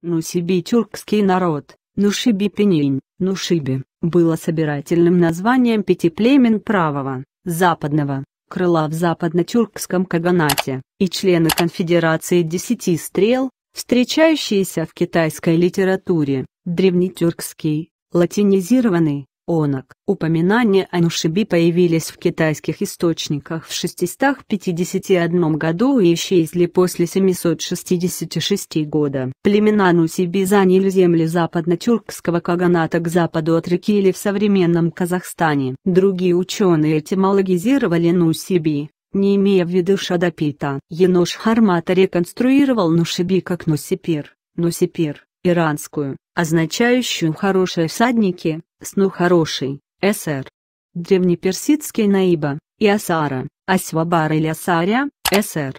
Ну себе тюркский народ, ну шиби пенень, ну шиби, было собирательным названием пяти племен правого, западного, крыла в западно-тюркском каганате, и члены конфедерации десяти стрел, встречающиеся в китайской литературе, древнетюркский, латинизированный, онок. Упоминания о Нушиби появились в китайских источниках в 651 году и исчезли после 766 года. Племена Нусиби заняли земли западно-тюркского каганата к западу от реки или в современном Казахстане. Другие ученые этимологизировали Нусиби, не имея в виду Шадапита. Енош Хармата реконструировал Нушиби как Нусипир, Нусипир, иранскую, означающую «хорошие всадники», Сну хороший, СР. Древнеперсидский наиба, и асара, асвабар или асаря, СР.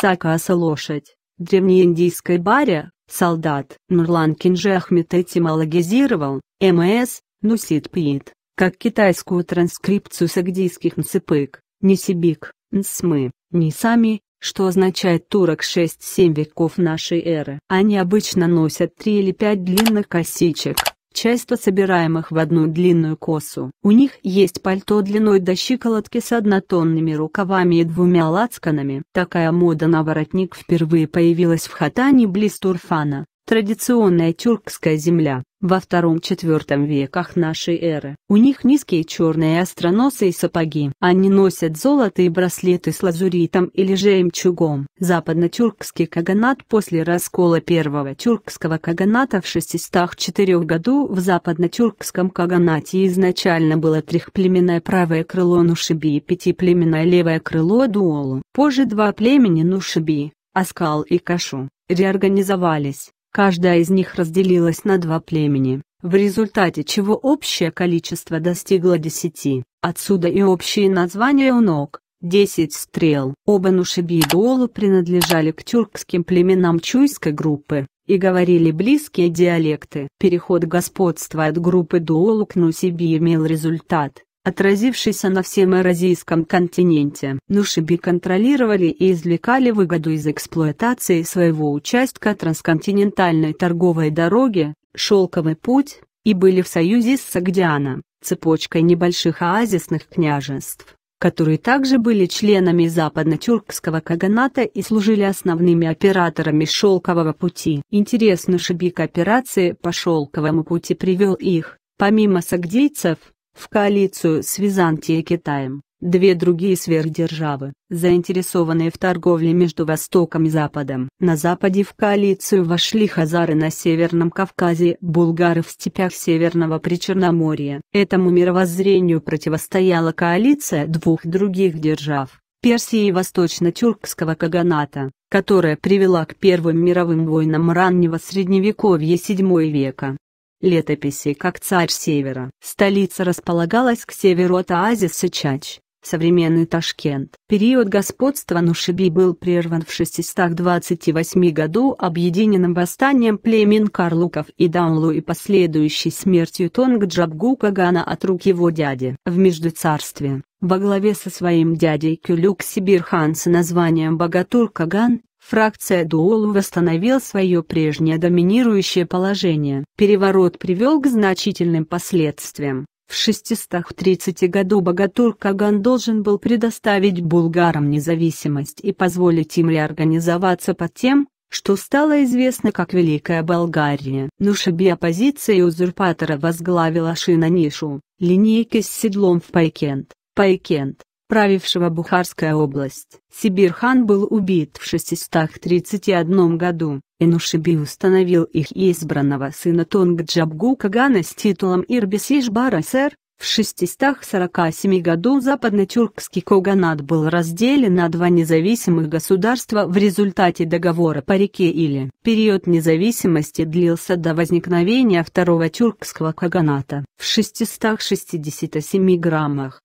Сакаса лошадь, древнеиндийской баря, солдат. Нурлан Кинжахмет этимологизировал, МС, нусит пьет, как китайскую транскрипцию сагдийских нцепык, несибик, нсмы, не сами, что означает турок 6-7 веков нашей эры. Они обычно носят 3 или 5 длинных косичек, часто собираемых в одну длинную косу. У них есть пальто длиной до щиколотки с однотонными рукавами и двумя лацканами. Такая мода на воротник впервые появилась в хатане близ Турфана традиционная тюркская земля во II-IV веках нашей эры. У них низкие черные остроносы и сапоги. Они носят золотые браслеты с лазуритом или жемчугом. Западно-тюркский каганат после раскола первого тюркского каганата в 604 году в западно-тюркском каганате изначально было трехплеменное правое крыло Нушиби и пятиплеменное левое крыло Дуолу. Позже два племени Нушиби, Аскал и Кашу, реорганизовались, Каждая из них разделилась на два племени, в результате чего общее количество достигло десяти. Отсюда и общие названия унок, десять стрел. Оба Нушиби и Дуолу принадлежали к тюркским племенам чуйской группы и говорили близкие диалекты. Переход господства от группы Дуолу к Нусиби имел результат, отразившийся на всем Евразийском континенте. Нушиби контролировали и извлекали выгоду из эксплуатации своего участка трансконтинентальной торговой дороги, шелковый путь, и были в союзе с Сагдианом, цепочкой небольших оазисных княжеств которые также были членами западно-тюркского каганата и служили основными операторами шелкового пути. Интересно, шибик операции по шелковому пути привел их, помимо сагдийцев, в коалицию с Византией и Китаем. Две другие сверхдержавы, заинтересованные в торговле между Востоком и Западом. На Западе в коалицию вошли хазары на Северном Кавказе, булгары в степях Северного Причерноморья. Этому мировоззрению противостояла коалиция двух других держав – Персии и Восточно-Тюркского Каганата, которая привела к Первым мировым войнам раннего Средневековья VII века летописи как царь Севера. Столица располагалась к северу от оазиса Чач, современный Ташкент. Период господства Нушиби был прерван в 628 году объединенным восстанием племен Карлуков и Даунлу и последующей смертью Тонгджабгу Кагана от рук его дяди. В Междуцарстве, во главе со своим дядей Кюлюк Сибирхан с названием Богатур Каган, Фракция Дуолу восстановил свое прежнее доминирующее положение. Переворот привел к значительным последствиям. В 630 году богатур Каган должен был предоставить булгарам независимость и позволить им реорганизоваться под тем, что стало известно как Великая Болгария. Нушаби оппозиция узурпатора возглавила шинанишу Нишу, линейки с седлом в Пайкент. Пайкент, правившего Бухарская область. Сибирхан был убит в 631 году, Энушиби установил их избранного сына Тонгджабгу Кагана с титулом сэр в 647 году западно-тюркский коганат был разделен на два независимых государства в результате договора по реке Или. Период независимости длился до возникновения второго тюркского коганата. В 667 граммах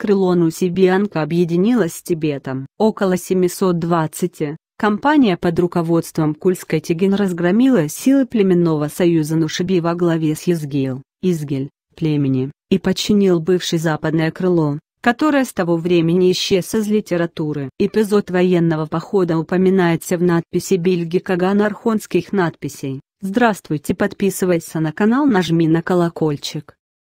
Крыло Нусибианка объединилось с Тибетом. Около 720 Компания под руководством Кульской Тигин разгромила силы племенного союза Нушиби во главе с Изгил, Изгель, племени, и подчинил бывший западное крыло, которое с того времени исчез из литературы. Эпизод военного похода упоминается в надписи Бельги Кагана архонских надписей. Здравствуйте, подписывайся на канал, нажми на колокольчик.